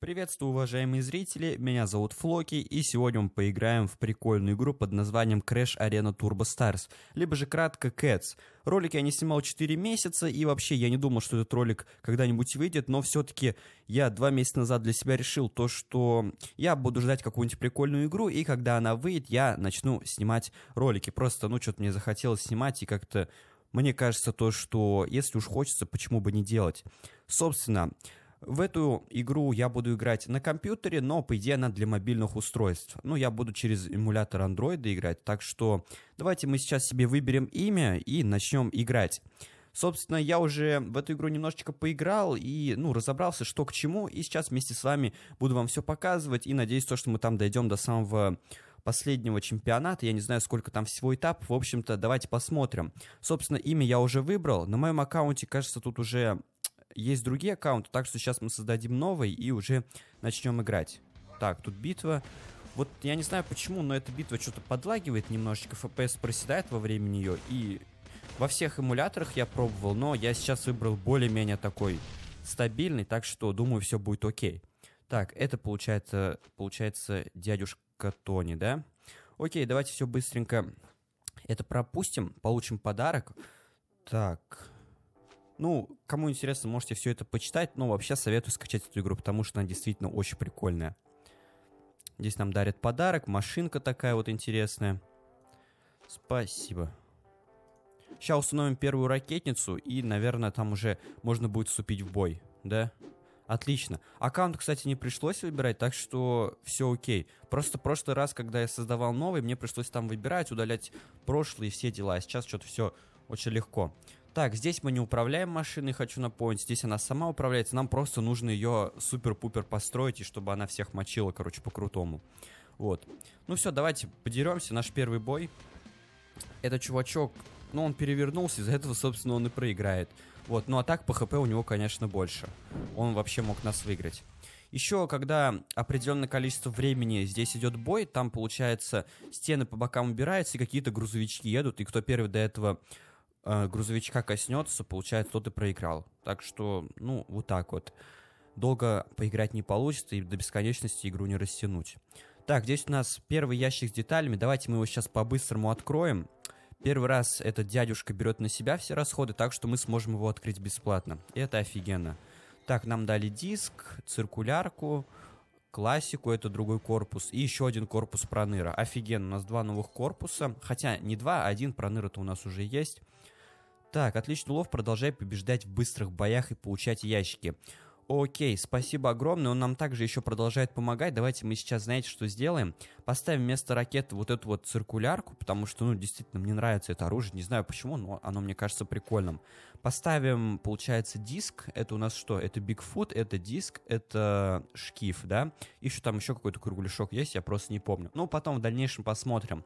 Приветствую, уважаемые зрители, меня зовут Флоки, и сегодня мы поиграем в прикольную игру под названием Crash Arena Turbo Stars, либо же кратко Cats. Ролик я не снимал 4 месяца, и вообще я не думал, что этот ролик когда-нибудь выйдет, но все-таки я 2 месяца назад для себя решил то, что я буду ждать какую-нибудь прикольную игру, и когда она выйдет, я начну снимать ролики. Просто, ну, что-то мне захотелось снимать, и как-то мне кажется то, что если уж хочется, почему бы не делать. Собственно, в эту игру я буду играть на компьютере, но, по идее, она для мобильных устройств. Ну, я буду через эмулятор Android играть, так что давайте мы сейчас себе выберем имя и начнем играть. Собственно, я уже в эту игру немножечко поиграл и, ну, разобрался, что к чему, и сейчас вместе с вами буду вам все показывать, и надеюсь, то, что мы там дойдем до самого последнего чемпионата. Я не знаю, сколько там всего этап. В общем-то, давайте посмотрим. Собственно, имя я уже выбрал. На моем аккаунте, кажется, тут уже есть другие аккаунты, так что сейчас мы создадим новый и уже начнем играть. Так, тут битва. Вот я не знаю почему, но эта битва что-то подлагивает немножечко, FPS проседает во время нее, и во всех эмуляторах я пробовал, но я сейчас выбрал более-менее такой стабильный, так что, думаю, все будет окей. Так, это получается, получается дядюшка Тони, да? Окей, давайте все быстренько это пропустим, получим подарок. Так, ну, кому интересно, можете все это почитать, но вообще советую скачать эту игру, потому что она действительно очень прикольная. Здесь нам дарят подарок, машинка такая вот интересная. Спасибо. Сейчас установим первую ракетницу, и, наверное, там уже можно будет вступить в бой, да? Отлично. Аккаунт, кстати, не пришлось выбирать, так что все окей. Просто прошлый раз, когда я создавал новый, мне пришлось там выбирать, удалять прошлые все дела, а сейчас что-то все очень легко. Так, здесь мы не управляем машиной, хочу напомнить. Здесь она сама управляется. Нам просто нужно ее супер-пупер построить, и чтобы она всех мочила, короче, по-крутому. Вот. Ну все, давайте подеремся. Наш первый бой. Этот чувачок, ну он перевернулся, из-за этого, собственно, он и проиграет. Вот, ну а так по хп у него, конечно, больше. Он вообще мог нас выиграть. Еще, когда определенное количество времени здесь идет бой, там, получается, стены по бокам убираются, и какие-то грузовички едут, и кто первый до этого Э, грузовичка коснется, получается, тот и проиграл. Так что, ну, вот так вот. Долго поиграть не получится, и до бесконечности игру не растянуть. Так, здесь у нас первый ящик с деталями. Давайте мы его сейчас по-быстрому откроем. Первый раз этот дядюшка берет на себя все расходы, так что мы сможем его открыть бесплатно. Это офигенно. Так, нам дали диск, циркулярку, классику, это другой корпус, и еще один корпус проныра. Офигенно, у нас два новых корпуса, хотя не два, а один проныра-то у нас уже есть. Так, отличный улов, продолжай побеждать в быстрых боях и получать ящики. Окей, спасибо огромное, он нам также еще продолжает помогать. Давайте мы сейчас, знаете, что сделаем? Поставим вместо ракеты вот эту вот циркулярку, потому что, ну, действительно, мне нравится это оружие. Не знаю почему, но оно мне кажется прикольным. Поставим, получается, диск. Это у нас что? Это Бигфут, это диск, это шкив, да? Еще там еще какой-то кругляшок есть, я просто не помню. Ну, потом в дальнейшем Посмотрим.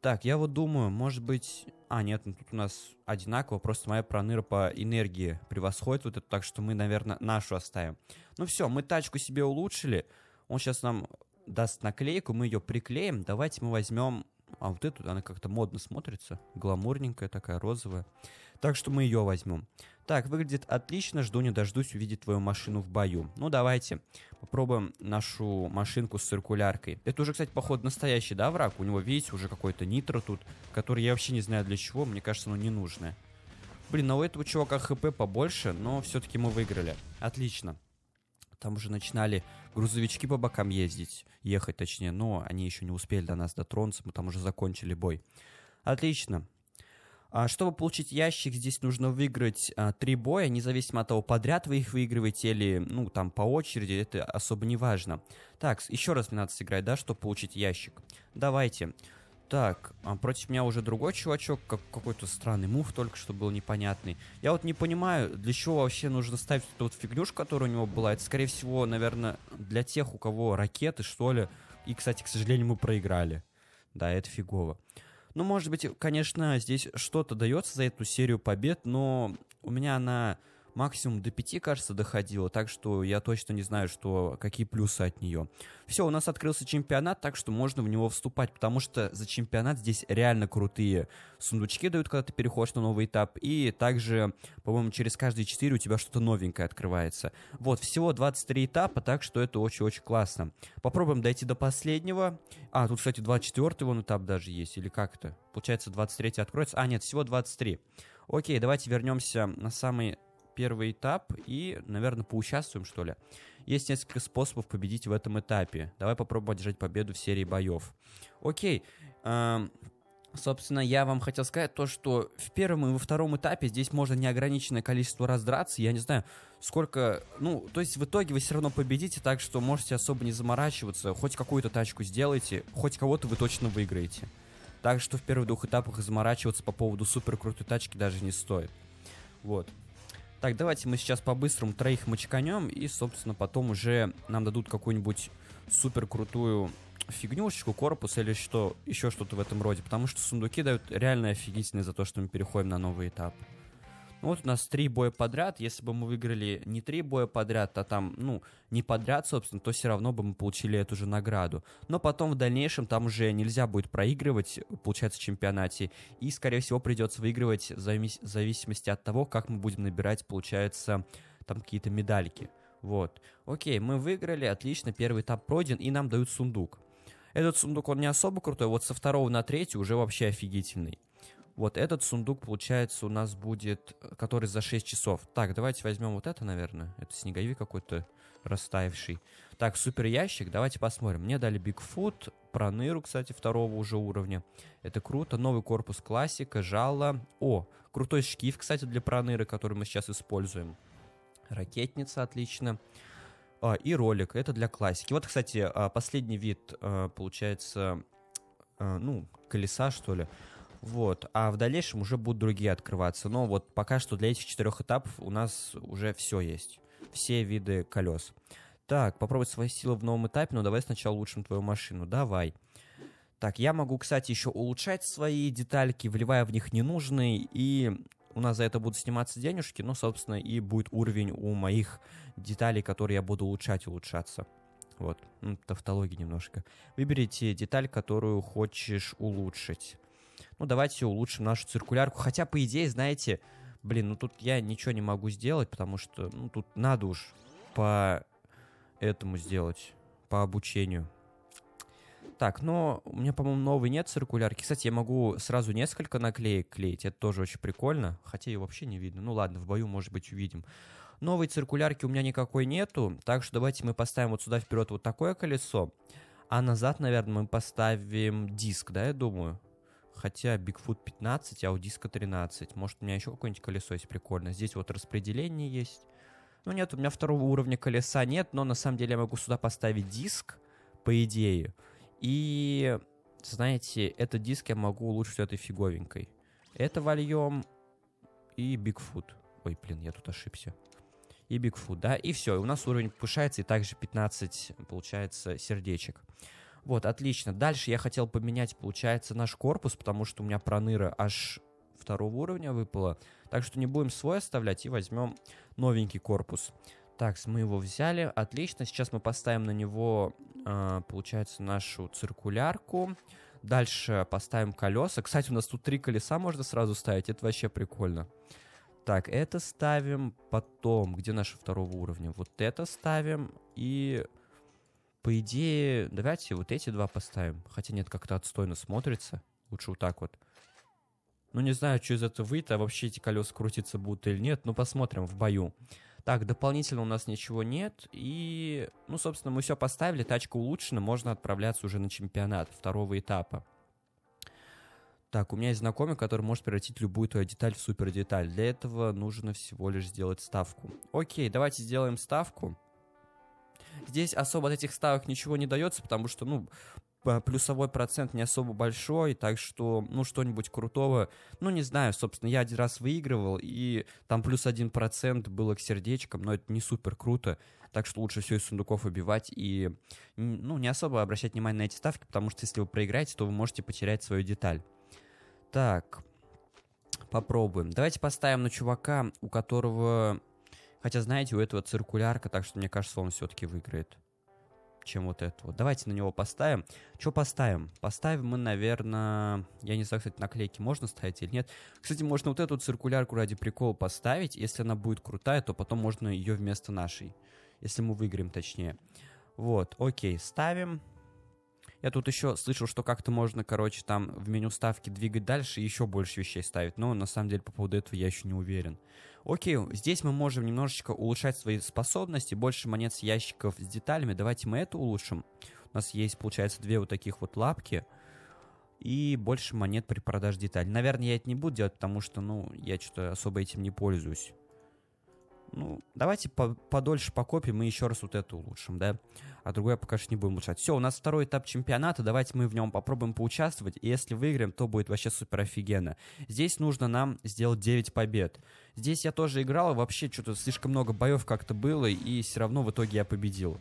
Так, я вот думаю, может быть... А, нет, ну тут у нас одинаково, просто моя проныра по энергии превосходит вот это, так что мы, наверное, нашу оставим. Ну все, мы тачку себе улучшили, он сейчас нам даст наклейку, мы ее приклеим. Давайте мы возьмем а вот эту, она как-то модно смотрится, гламурненькая такая, розовая. Так что мы ее возьмем. Так, выглядит отлично, жду не дождусь увидеть твою машину в бою. Ну, давайте попробуем нашу машинку с циркуляркой. Это уже, кстати, походу настоящий, да, враг? У него, видите, уже какой-то нитро тут, который я вообще не знаю для чего, мне кажется, оно ненужное. Блин, а у этого чувака хп побольше, но все-таки мы выиграли. Отлично там уже начинали грузовички по бокам ездить, ехать точнее, но они еще не успели до нас дотронуться, мы там уже закончили бой. Отлично. А чтобы получить ящик, здесь нужно выиграть а, три боя, независимо от того, подряд вы их выигрываете или, ну, там, по очереди, это особо не важно. Так, еще раз мне надо сыграть, да, чтобы получить ящик. Давайте. Давайте. Так, а против меня уже другой чувачок, как какой-то странный мув только что был непонятный. Я вот не понимаю, для чего вообще нужно ставить эту вот фигнюшку, которая у него была. Это, скорее всего, наверное, для тех, у кого ракеты, что ли. И, кстати, к сожалению, мы проиграли. Да, это фигово. Ну, может быть, конечно, здесь что-то дается за эту серию побед, но у меня она максимум до 5, кажется, доходило, так что я точно не знаю, что, какие плюсы от нее. Все, у нас открылся чемпионат, так что можно в него вступать, потому что за чемпионат здесь реально крутые сундучки дают, когда ты переходишь на новый этап, и также, по-моему, через каждые 4 у тебя что-то новенькое открывается. Вот, всего 23 этапа, так что это очень-очень классно. Попробуем дойти до последнего. А, тут, кстати, 24-й вон этап даже есть, или как это? Получается, 23-й откроется. А, нет, всего 23. Окей, давайте вернемся на самый первый этап и, наверное, поучаствуем, что ли. Есть несколько способов победить в этом этапе. Давай попробуем одержать победу в серии боев. Окей. Эм, собственно, я вам хотел сказать то, что в первом и во втором этапе здесь можно неограниченное количество раз драться. Я не знаю, сколько... Ну, то есть в итоге вы все равно победите, так что можете особо не заморачиваться. Хоть какую-то тачку сделайте, хоть кого-то вы точно выиграете. Так что в первых двух этапах заморачиваться по поводу супер крутой тачки даже не стоит. Вот. Так, давайте мы сейчас по-быстрому троих мочканем и, собственно, потом уже нам дадут какую-нибудь супер крутую фигнюшечку, корпус или что, еще что-то в этом роде, потому что сундуки дают реально офигительные за то, что мы переходим на новый этап вот у нас три боя подряд. Если бы мы выиграли не три боя подряд, а там, ну, не подряд, собственно, то все равно бы мы получили эту же награду. Но потом в дальнейшем там уже нельзя будет проигрывать, получается, в чемпионате. И, скорее всего, придется выигрывать в зависимости от того, как мы будем набирать, получается, там какие-то медальки. Вот. Окей, мы выиграли, отлично, первый этап пройден, и нам дают сундук. Этот сундук, он не особо крутой, вот со второго на третий уже вообще офигительный. Вот этот сундук, получается, у нас будет, который за 6 часов. Так, давайте возьмем вот это, наверное. Это снеговик какой-то растаявший. Так, супер ящик, давайте посмотрим. Мне дали Бигфут, Проныру, кстати, второго уже уровня. Это круто. Новый корпус классика, жало. О, крутой шкив, кстати, для Проныры, который мы сейчас используем. Ракетница, отлично. А, и ролик, это для классики. Вот, кстати, а, последний вид, а, получается, а, ну, колеса, что ли. Вот. А в дальнейшем уже будут другие открываться. Но вот пока что для этих четырех этапов у нас уже все есть. Все виды колес. Так, попробовать свои силы в новом этапе, но давай сначала улучшим твою машину. Давай. Так, я могу, кстати, еще улучшать свои детальки, вливая в них ненужные, и у нас за это будут сниматься денежки, ну, собственно, и будет уровень у моих деталей, которые я буду улучшать, улучшаться. Вот, ну, тавтология немножко. Выберите деталь, которую хочешь улучшить ну давайте улучшим нашу циркулярку. Хотя, по идее, знаете, блин, ну тут я ничего не могу сделать, потому что ну, тут надо уж по этому сделать, по обучению. Так, но у меня, по-моему, новой нет циркулярки. Кстати, я могу сразу несколько наклеек клеить, это тоже очень прикольно, хотя ее вообще не видно. Ну ладно, в бою, может быть, увидим. Новой циркулярки у меня никакой нету, так что давайте мы поставим вот сюда вперед вот такое колесо, а назад, наверное, мы поставим диск, да, я думаю хотя Bigfoot 15, а 13. Может, у меня еще какое-нибудь колесо есть прикольно. Здесь вот распределение есть. Ну нет, у меня второго уровня колеса нет, но на самом деле я могу сюда поставить диск, по идее. И, знаете, этот диск я могу улучшить этой фиговенькой. Это вольем и Бигфут. Ой, блин, я тут ошибся. И Бигфут, да, и все. И у нас уровень повышается, и также 15, получается, сердечек. Вот, отлично. Дальше я хотел поменять, получается, наш корпус, потому что у меня проныра аж второго уровня выпала. Так что не будем свой оставлять и возьмем новенький корпус. Так, мы его взяли, отлично. Сейчас мы поставим на него, э, получается, нашу циркулярку. Дальше поставим колеса. Кстати, у нас тут три колеса можно сразу ставить, это вообще прикольно. Так, это ставим потом, где наше второго уровня? Вот это ставим и по идее, давайте вот эти два поставим. Хотя нет, как-то отстойно смотрится. Лучше вот так вот. Ну, не знаю, что из этого выйдет, а вообще эти колеса крутиться будут или нет, Ну посмотрим в бою. Так, дополнительно у нас ничего нет, и, ну, собственно, мы все поставили, тачка улучшена, можно отправляться уже на чемпионат второго этапа. Так, у меня есть знакомый, который может превратить любую твою деталь в супер деталь. Для этого нужно всего лишь сделать ставку. Окей, давайте сделаем ставку. Здесь особо от этих ставок ничего не дается, потому что, ну, плюсовой процент не особо большой, так что, ну, что-нибудь крутого, ну, не знаю, собственно, я один раз выигрывал, и там плюс один процент было к сердечкам, но это не супер круто, так что лучше все из сундуков убивать и, ну, не особо обращать внимание на эти ставки, потому что если вы проиграете, то вы можете потерять свою деталь. Так, попробуем. Давайте поставим на чувака, у которого Хотя, знаете, у этого циркулярка, так что мне кажется, он все-таки выиграет, чем вот это вот. Давайте на него поставим. Что поставим? Поставим мы, наверное... Я не знаю, кстати, наклейки можно ставить или нет. Кстати, можно вот эту циркулярку ради прикола поставить. Если она будет крутая, то потом можно ее вместо нашей. Если мы выиграем, точнее. Вот, окей, ставим. Я тут еще слышал, что как-то можно, короче, там в меню ставки двигать дальше и еще больше вещей ставить, но на самом деле по поводу этого я еще не уверен. Окей, здесь мы можем немножечко улучшать свои способности, больше монет с ящиков с деталями, давайте мы это улучшим. У нас есть, получается, две вот таких вот лапки, и больше монет при продаже деталей. Наверное, я это не буду делать, потому что, ну, я что-то особо этим не пользуюсь. Ну, давайте по подольше покопим и еще раз вот это улучшим, да? А другое пока что не будем улучшать. Все, у нас второй этап чемпионата, давайте мы в нем попробуем поучаствовать, и если выиграем, то будет вообще супер офигенно. Здесь нужно нам сделать 9 побед. Здесь я тоже играл, и вообще что-то слишком много боев как-то было, и все равно в итоге я победил.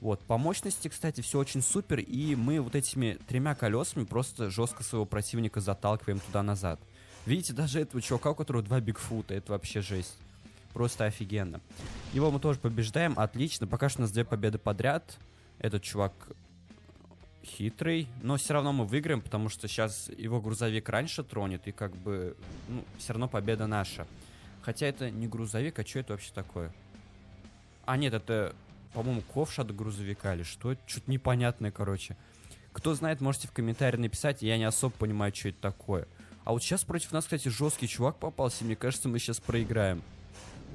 Вот, по мощности, кстати, все очень супер, и мы вот этими тремя колесами просто жестко своего противника заталкиваем туда-назад. Видите, даже этого чувака, у которого два бигфута, это вообще жесть. Просто офигенно. Его мы тоже побеждаем, отлично. Пока что у нас две победы подряд. Этот чувак хитрый, но все равно мы выиграем, потому что сейчас его грузовик раньше тронет, и как бы, ну, все равно победа наша. Хотя это не грузовик, а что это вообще такое? А нет, это, по-моему, ковш от грузовика или что? Что-то непонятное, короче. Кто знает, можете в комментарии написать, я не особо понимаю, что это такое. А вот сейчас против нас, кстати, жесткий чувак попался, мне кажется, мы сейчас проиграем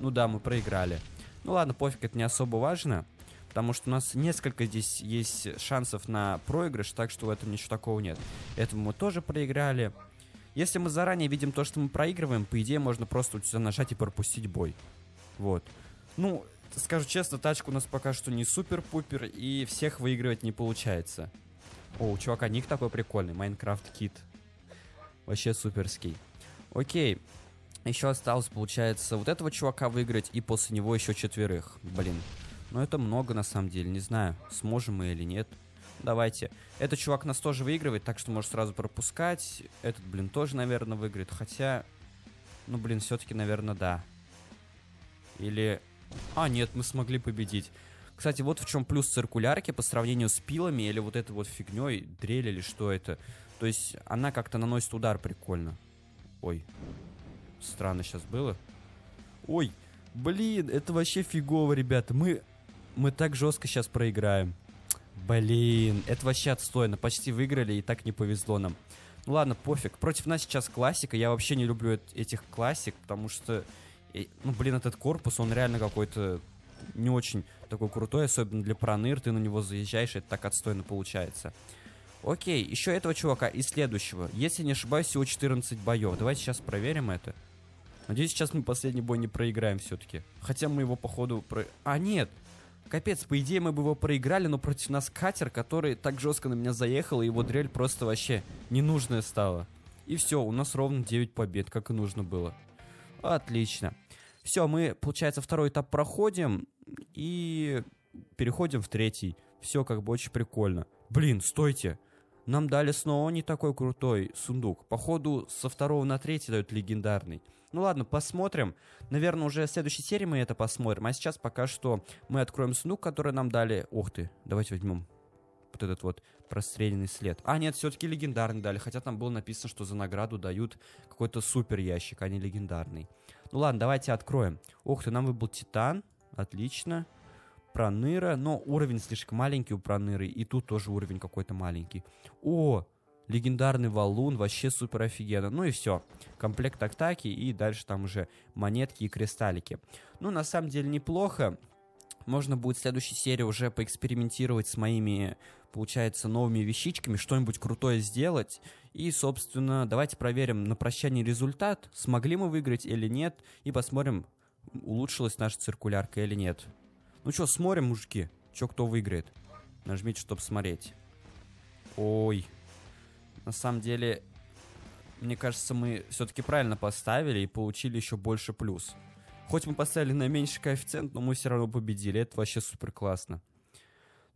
ну да, мы проиграли. Ну ладно, пофиг, это не особо важно, потому что у нас несколько здесь есть шансов на проигрыш, так что в этом ничего такого нет. Этому мы тоже проиграли. Если мы заранее видим то, что мы проигрываем, по идее можно просто у тебя нажать и пропустить бой. Вот. Ну, скажу честно, тачка у нас пока что не супер-пупер, и всех выигрывать не получается. О, у чувака ник такой прикольный, Майнкрафт Кит. Вообще суперский. Окей, еще осталось, получается, вот этого чувака выиграть и после него еще четверых. Блин. Но ну это много на самом деле, не знаю, сможем мы или нет. Давайте. Этот чувак нас тоже выигрывает, так что может сразу пропускать. Этот, блин, тоже, наверное, выиграет. Хотя, ну, блин, все-таки, наверное, да. Или... А, нет, мы смогли победить. Кстати, вот в чем плюс циркулярки по сравнению с пилами или вот этой вот фигней, дрель или что это. То есть она как-то наносит удар прикольно. Ой, странно сейчас было. Ой, блин, это вообще фигово, ребята. Мы, мы так жестко сейчас проиграем. Блин, это вообще отстойно. Почти выиграли, и так не повезло нам. Ну ладно, пофиг. Против нас сейчас классика. Я вообще не люблю этих классик, потому что... Э, ну, блин, этот корпус, он реально какой-то не очень такой крутой, особенно для проныр. Ты на него заезжаешь, и это так отстойно получается. Окей, еще этого чувака и следующего. Если не ошибаюсь, всего 14 боев. Давайте сейчас проверим это. Надеюсь, сейчас мы последний бой не проиграем все-таки. Хотя мы его, походу, про... А, нет! Капец, по идее мы бы его проиграли, но против нас катер, который так жестко на меня заехал, и его дрель просто вообще ненужная стала. И все, у нас ровно 9 побед, как и нужно было. Отлично. Все, мы, получается, второй этап проходим и переходим в третий. Все как бы очень прикольно. Блин, стойте! Нам дали снова не такой крутой сундук. Походу, со второго на третий дают легендарный. Ну ладно, посмотрим. Наверное, уже в следующей серии мы это посмотрим. А сейчас пока что мы откроем сундук, который нам дали. Ох ты, давайте возьмем вот этот вот простреленный след. А, нет, все-таки легендарный дали, хотя там было написано, что за награду дают какой-то супер ящик, а не легендарный. Ну ладно, давайте откроем. Ох ты, нам выбыл Титан, отлично. Проныра, но уровень слишком маленький у Проныры, и тут тоже уровень какой-то маленький. О, легендарный валун, вообще супер офигенно. Ну и все, комплект атаки и дальше там уже монетки и кристаллики. Ну, на самом деле неплохо, можно будет в следующей серии уже поэкспериментировать с моими, получается, новыми вещичками, что-нибудь крутое сделать. И, собственно, давайте проверим на прощание результат, смогли мы выиграть или нет, и посмотрим, улучшилась наша циркулярка или нет. Ну что, смотрим, мужики, что кто выиграет. Нажмите, чтобы смотреть. Ой, на самом деле, мне кажется, мы все-таки правильно поставили и получили еще больше плюс. Хоть мы поставили на меньший коэффициент, но мы все равно победили. Это вообще супер классно.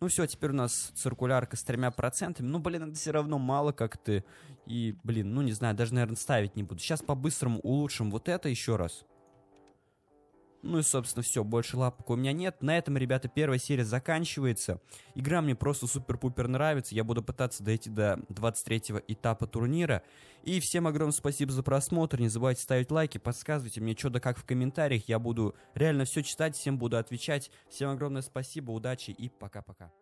Ну все, теперь у нас циркулярка с тремя процентами. Ну, блин, это все равно мало как-то. И, блин, ну не знаю, даже, наверное, ставить не буду. Сейчас по-быстрому улучшим вот это еще раз. Ну и, собственно, все, больше лапок у меня нет. На этом, ребята, первая серия заканчивается. Игра мне просто супер-пупер нравится. Я буду пытаться дойти до 23 этапа турнира. И всем огромное спасибо за просмотр. Не забывайте ставить лайки, подсказывайте мне что да как в комментариях. Я буду реально все читать, всем буду отвечать. Всем огромное спасибо, удачи и пока-пока.